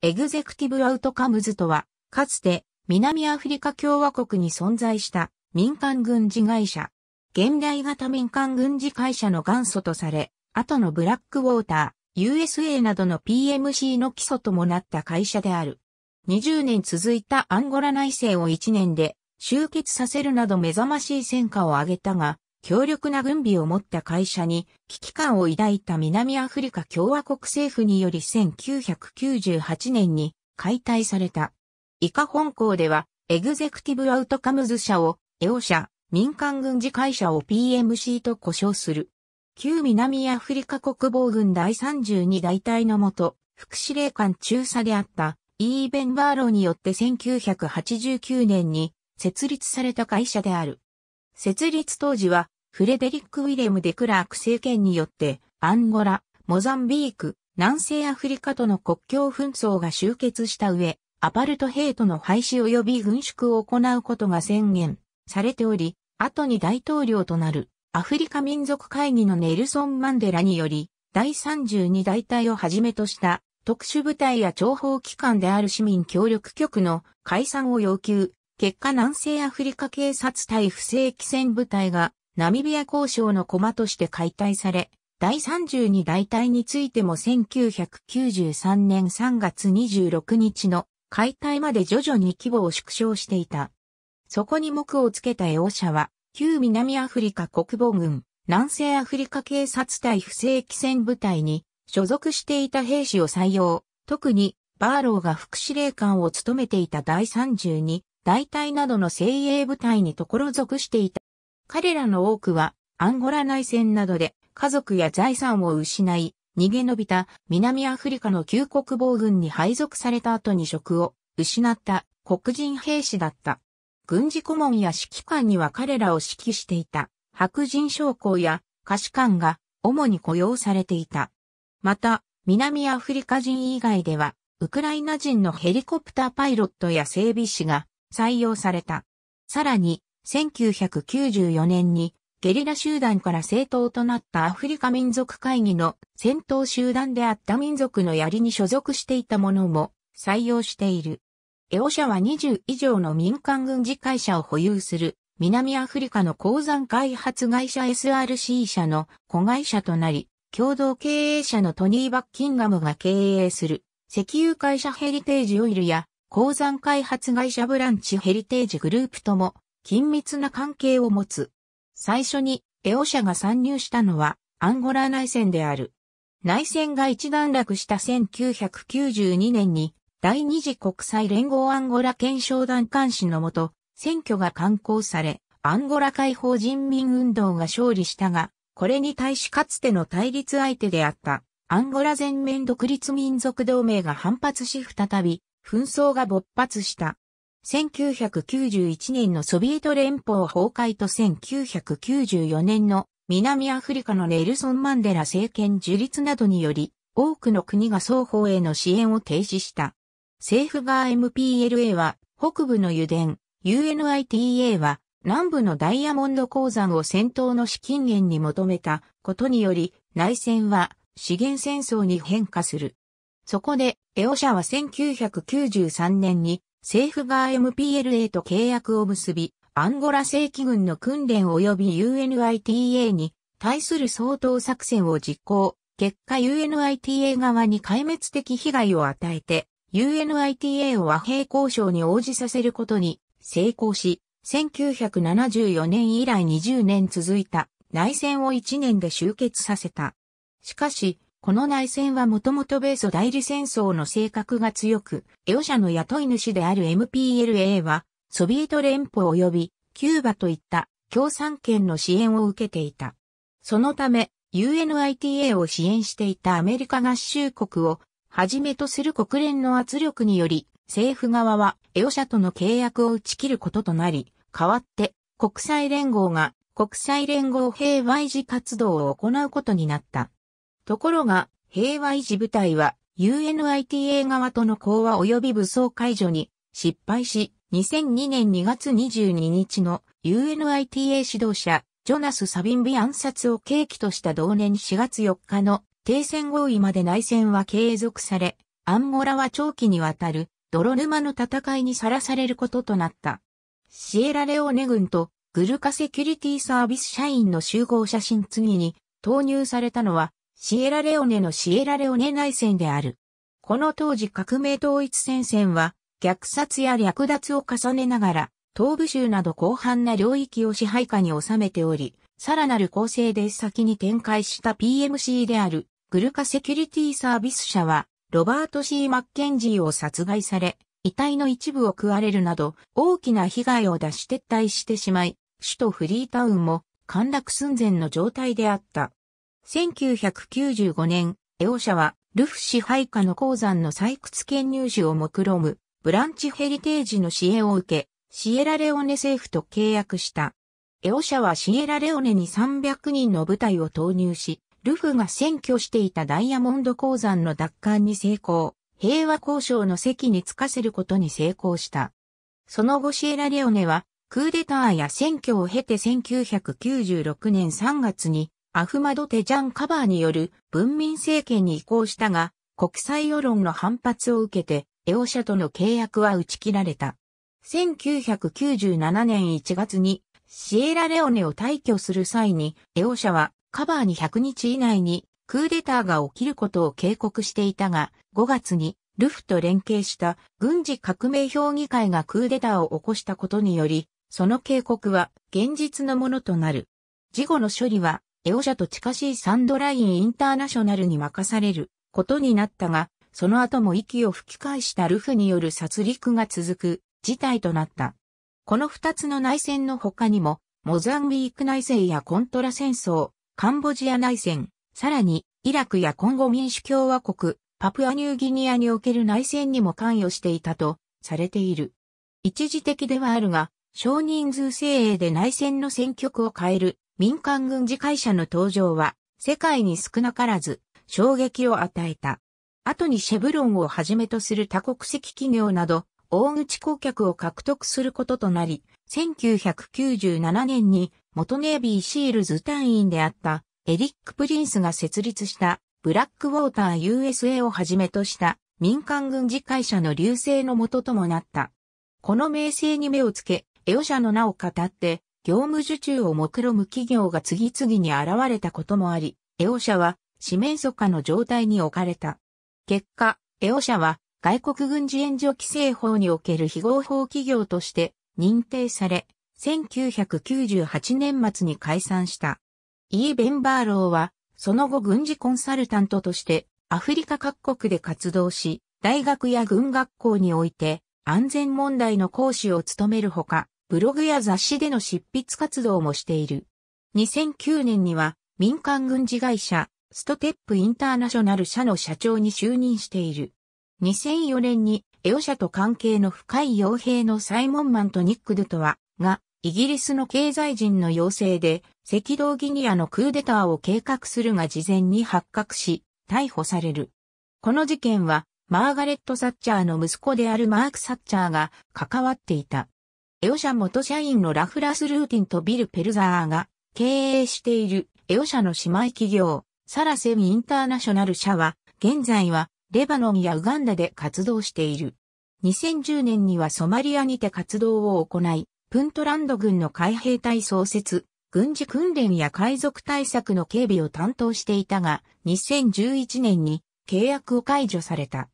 エグゼクティブアウトカムズとは、かつて南アフリカ共和国に存在した民間軍事会社。現代型民間軍事会社の元祖とされ、後のブラックウォーター、USA などの PMC の基礎ともなった会社である。20年続いたアンゴラ内政を1年で終結させるなど目覚ましい戦果を挙げたが、強力な軍備を持った会社に危機感を抱いた南アフリカ共和国政府により1998年に解体された。以下本校では、エグゼクティブアウトカムズ社を、エオ社、民間軍事会社を PMC と呼称する。旧南アフリカ国防軍第32大隊のもと、副司令官中佐であった、イーベンバーロによって1989年に設立された会社である。設立当時は、フレデリック・ウィレム・デクラーク政権によって、アンゴラ、モザンビーク、南西アフリカとの国境紛争が終結した上、アパルトヘイトの廃止及び軍縮を行うことが宣言されており、後に大統領となるアフリカ民族会議のネルソン・マンデラにより、第32大隊をはじめとした特殊部隊や諜報機関である市民協力局の解散を要求、結果南西アフリカ警察隊不正規戦部隊がナミビア交渉の駒として解体され、第32大隊についても1993年3月26日の解体まで徐々に規模を縮小していた。そこに目をつけたオ社は、旧南アフリカ国防軍、南西アフリカ警察隊不正規戦部隊に所属していた兵士を採用、特にバーローが副司令官を務めていた第32大隊などの精鋭部隊にところ属していた。彼らの多くは、アンゴラ内戦などで家族や財産を失い、逃げ延びた南アフリカの旧国防軍に配属された後に職を失った黒人兵士だった。軍事顧問や指揮官には彼らを指揮していた白人将校や可士官が主に雇用されていた。また、南アフリカ人以外では、ウクライナ人のヘリコプターパイロットや整備士が採用された。さらに、1994年にゲリラ集団から政党となったアフリカ民族会議の戦闘集団であった民族の槍に所属していたものも採用している。エオ社は20以上の民間軍事会社を保有する南アフリカの鉱山開発会社 SRC 社の子会社となり、共同経営者のトニー・バッキンガムが経営する石油会社ヘリテージオイルや鉱山開発会社ブランチヘリテージグループとも緊密な関係を持つ。最初にエオ社が参入したのはアンゴラ内戦である。内戦が一段落した1992年に第二次国際連合アンゴラ検証団監視のもと選挙が刊行され、アンゴラ解放人民運動が勝利したが、これに対しかつての対立相手であったアンゴラ全面独立民族同盟が反発し再び紛争が勃発した。1991年のソビエト連邦崩壊と1994年の南アフリカのネルソン・マンデラ政権樹立などにより、多くの国が双方への支援を停止した。政府側 MPLA は北部の油田、UNITA は南部のダイヤモンド鉱山を戦闘の資金源に求めたことにより内戦は資源戦争に変化する。そこで、エオ社は1993年に政府が MPLA と契約を結び、アンゴラ正規軍の訓練及び UNITA に対する相当作戦を実行、結果 UNITA 側に壊滅的被害を与えて、UNITA を和平交渉に応じさせることに成功し、1974年以来20年続いた内戦を1年で終結させた。しかし、この内戦はもともと米ソ代理戦争の性格が強く、エオ社の雇い主である MPLA は、ソビエト連邦及びキューバといった共産圏の支援を受けていた。そのため、UNITA を支援していたアメリカ合衆国をはじめとする国連の圧力により、政府側はエオ社との契約を打ち切ることとなり、代わって国際連合が国際連合平和維持活動を行うことになった。ところが、平和維持部隊は UNITA 側との講和及び武装解除に失敗し、2002年2月22日の UNITA 指導者、ジョナス・サビンビ暗殺を契機とした同年4月4日の停戦合意まで内戦は継続され、アンゴラは長期にわたる泥沼の戦いにさらされることとなった。シエラレオネ軍とグルカセキュリティサービス社員の集合写真次に投入されたのはシエラレオネのシエラレオネ内戦である。この当時革命統一戦線は、虐殺や略奪を重ねながら、東部州など広範な領域を支配下に収めており、さらなる構成で先に展開した PMC である、グルカセキュリティサービス社は、ロバート・ C・ マッケンジーを殺害され、遺体の一部を食われるなど、大きな被害を出し撤退してしまい、首都フリータウンも陥落寸前の状態であった。1995年、エオ社は、ルフ支配下の鉱山の採掘権入手を目論む、ブランチヘリテージの支援を受け、シエラレオネ政府と契約した。エオ社はシエラレオネに300人の部隊を投入し、ルフが占拠していたダイヤモンド鉱山の奪還に成功、平和交渉の席につかせることに成功した。その後シエラレオネは、クーデターや選挙を経て1996年3月にアフマド・テジャン・カバーによる文民政権に移行したが、国際世論の反発を受けて、エオ社との契約は打ち切られた。1997年1月にシエラレオネを退去する際に、エオ社はカバーに100日以内にクーデターが起きることを警告していたが、5月にルフと連携した軍事革命評議会がクーデターを起こしたことにより、その警告は現実のものとなる。事後の処理は両社と近しいサンドラインインターナショナルに任されることになったが、その後も息を吹き返したルフによる殺戮が続く事態となった。この二つの内戦の他にも、モザンビーク内戦やコントラ戦争、カンボジア内戦、さらに、イラクやコンゴ民主共和国、パプアニューギニアにおける内戦にも関与していたとされている。一時的ではあるが、少人数精鋭で内戦の戦局を変える民間軍事会社の登場は、世界に少なからず、衝撃を与えた。後にシェブロンをはじめとする多国籍企業など、大口顧客を獲得することとなり、1997年に元ネイビーシールズ隊員であったエリック・プリンスが設立したブラックウォーター USA をはじめとした民間軍事会社の流星の元ともなった。この名声に目をつけ、エオ社の名を語って業務受注を目論む企業が次々に現れたこともあり、エオ社は四面楚歌の状態に置かれた。結果、エオ社は外国軍事援助規制法における非合法企業として認定され、1998年末に解散した。イー・ベンバーローは、その後軍事コンサルタントとしてアフリカ各国で活動し、大学や軍学校において安全問題の講師を務めるほか、ブログや雑誌での執筆活動もしている。2009年には民間軍事会社ストテップインターナショナル社の社長に就任している。2004年にエオ社と関係の深い傭兵のサイモンマンとニック・ドゥトワがイギリスの経済人の要請で赤道ギニアのクーデターを計画するが事前に発覚し逮捕される。この事件はマーガレット・サッチャーの息子であるマーク・サッチャーが関わっていた。エオ社元社員のラフラス・ルーティンとビル・ペルザーが経営しているエオ社の姉妹企業、サラセミインターナショナル社は、現在はレバノンやウガンダで活動している。2010年にはソマリアにて活動を行い、プントランド軍の海兵隊創設、軍事訓練や海賊対策の警備を担当していたが、2011年に契約を解除された。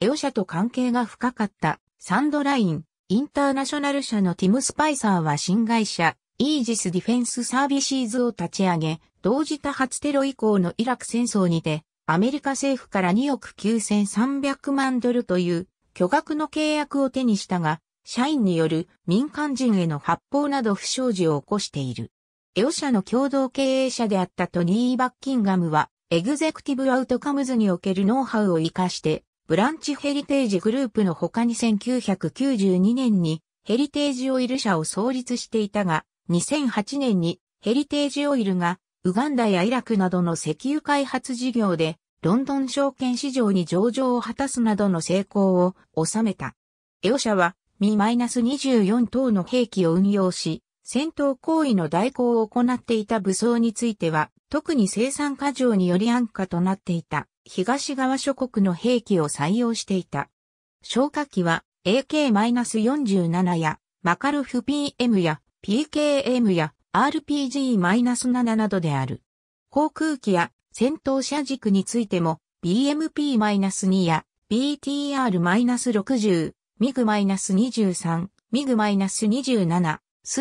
エオ社と関係が深かったサンドライン、インターナショナル社のティム・スパイサーは新会社、イージス・ディフェンス・サービシーズを立ち上げ、同時多発テロ以降のイラク戦争にて、アメリカ政府から2億9300万ドルという巨額の契約を手にしたが、社員による民間人への発砲など不祥事を起こしている。エオ社の共同経営者であったトニー・バッキンガムは、エグゼクティブ・アウトカムズにおけるノウハウを活かして、ブランチヘリテージグループの他に1992年にヘリテージオイル社を創立していたが、2008年にヘリテージオイルがウガンダやイラクなどの石油開発事業でロンドン証券市場に上場を果たすなどの成功を収めた。エオ社はミ -24 等の兵器を運用し、戦闘行為の代行を行っていた武装については、特に生産過剰により安価となっていた。東側諸国の兵器を採用していた。消火器は AK-47 やマカルフ PM や PKM や RPG-7 などである。航空機や戦闘車軸についても BMP-2 や BTR-60、MiG-23、MiG-27、s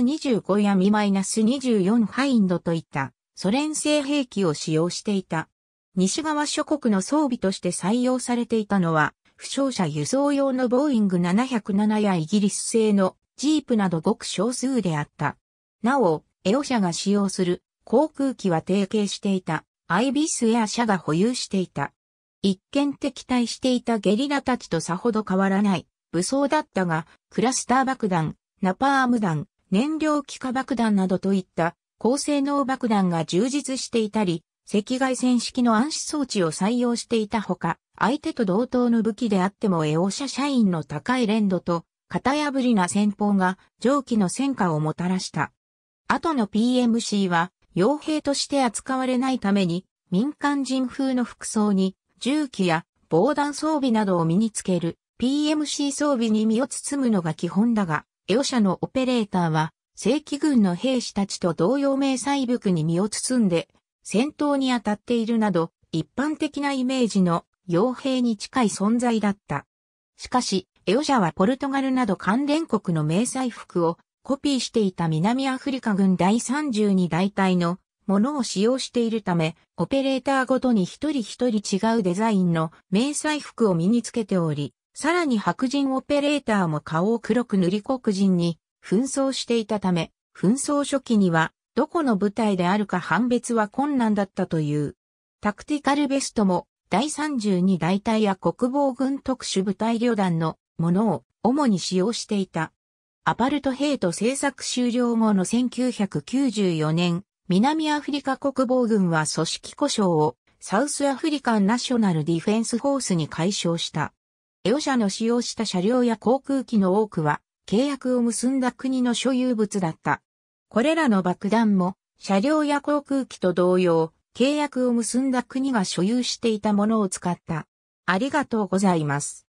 2 5や Mi-24 ハインドといったソ連製兵器を使用していた。西側諸国の装備として採用されていたのは、負傷者輸送用のボーイング707やイギリス製のジープなどごく少数であった。なお、エオ社が使用する航空機は提携していたアイビスエア社が保有していた。一見敵対していたゲリラたちとさほど変わらない武装だったが、クラスター爆弾、ナパーム弾、燃料気化爆弾などといった高性能爆弾が充実していたり、赤外線式の暗視装置を採用していたほか、相手と同等の武器であってもエオ社社員の高い連度と、型破りな戦法が上記の戦果をもたらした。後の PMC は、傭兵として扱われないために、民間人風の服装に、銃器や防弾装備などを身につける、PMC 装備に身を包むのが基本だが、エオ社のオペレーターは、正規軍の兵士たちと同様迷彩服に身を包んで、戦闘に当たっているなど、一般的なイメージの傭兵に近い存在だった。しかし、エオジャはポルトガルなど関連国の迷彩服をコピーしていた南アフリカ軍第32大隊のものを使用しているため、オペレーターごとに一人一人違うデザインの迷彩服を身につけており、さらに白人オペレーターも顔を黒く塗り黒人に紛争していたため、紛争初期にはどこの部隊であるか判別は困難だったという。タクティカルベストも第32大隊や国防軍特殊部隊旅団のものを主に使用していた。アパルトヘイト政策終了後の1994年、南アフリカ国防軍は組織故障をサウスアフリカンナショナルディフェンスフォースに解消した。エオ社の使用した車両や航空機の多くは契約を結んだ国の所有物だった。これらの爆弾も、車両や航空機と同様、契約を結んだ国が所有していたものを使った。ありがとうございます。